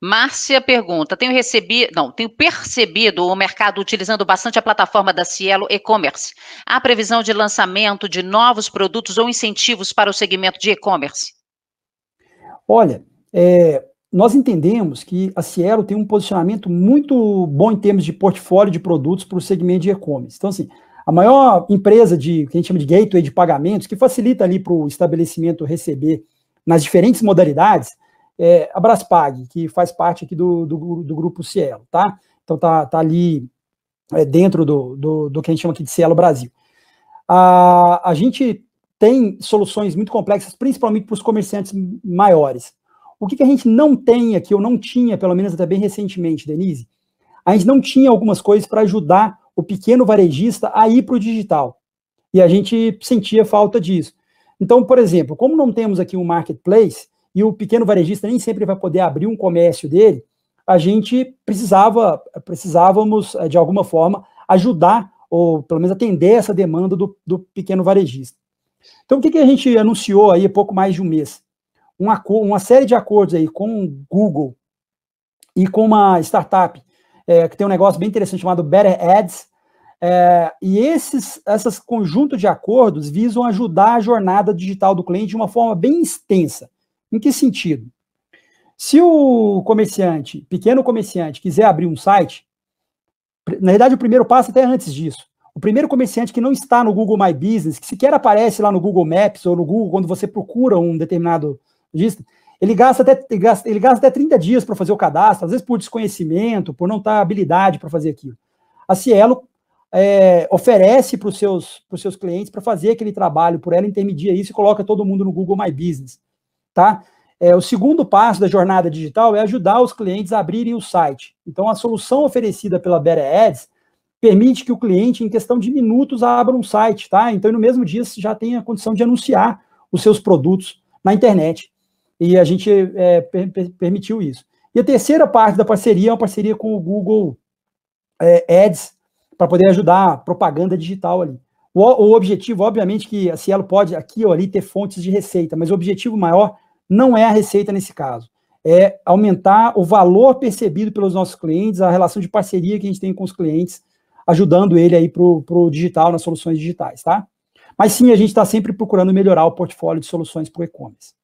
Márcia pergunta: tenho recebido, não, tenho percebido o mercado utilizando bastante a plataforma da Cielo e-commerce. Há previsão de lançamento de novos produtos ou incentivos para o segmento de e-commerce? Olha, é, nós entendemos que a Cielo tem um posicionamento muito bom em termos de portfólio de produtos para o segmento de e-commerce. Então, assim, a maior empresa de que a gente chama de gateway de pagamentos, que facilita ali para o estabelecimento receber nas diferentes modalidades, é a Braspag, que faz parte aqui do, do, do grupo Cielo, tá? Então tá, tá ali é, dentro do, do, do, que a gente chama aqui de Cielo Brasil. A, a gente tem soluções muito complexas, principalmente para os comerciantes maiores. O que, que, a gente não tem aqui, ou não tinha, pelo menos até bem recentemente, Denise, a gente não tinha algumas coisas para ajudar o pequeno varejista a ir para o digital. E a gente sentia falta disso. Então, por exemplo, como não temos aqui um marketplace e o pequeno varejista nem sempre vai poder abrir um comércio dele, a gente precisava, precisávamos eh, de alguma forma ajudar ou pelo menos atender essa demanda do, do pequeno varejista. Então, o que, que a gente anunciou aí há pouco mais de um mês? uma uma série de acordos aí com o Google e com uma startup é, que tem um negócio bem interessante chamado Better Ads, é, e esses, esses conjunto de acordos visam ajudar a jornada digital do cliente de uma forma bem extensa. Em que sentido? Se o comerciante, pequeno comerciante, quiser abrir um site, na verdade o primeiro passo até antes disso. O primeiro comerciante que não está no Google My Business, que sequer aparece lá no Google Maps ou no Google quando você procura um determinado logista, ele gasta até, ele gasta, ele gasta até 30 dias para fazer o cadastro, às vezes por desconhecimento, por não ter tá habilidade para fazer aquilo. A Cielo é, oferece para os seus, seus clientes para fazer aquele trabalho por ela, intermedia isso e coloca todo mundo no Google My Business. Tá? É, o segundo passo da jornada digital é ajudar os clientes a abrirem o site. Então, a solução oferecida pela Better Ads permite que o cliente, em questão de minutos, abra um site, tá? Então, no mesmo dia, você já tem a condição de anunciar os seus produtos na internet. E a gente é, per per permitiu isso. E a terceira parte da parceria é uma parceria com o Google é, Ads, para poder ajudar a propaganda digital ali. O, o, objetivo, obviamente, que a Cielo pode aqui ou ali ter fontes de receita, mas o objetivo maior não é a receita nesse caso, é aumentar o valor percebido pelos nossos clientes, a relação de parceria que a gente tem com os clientes, ajudando ele aí para o digital, nas soluções digitais, tá? Mas sim, a gente está sempre procurando melhorar o portfólio de soluções para o e-commerce.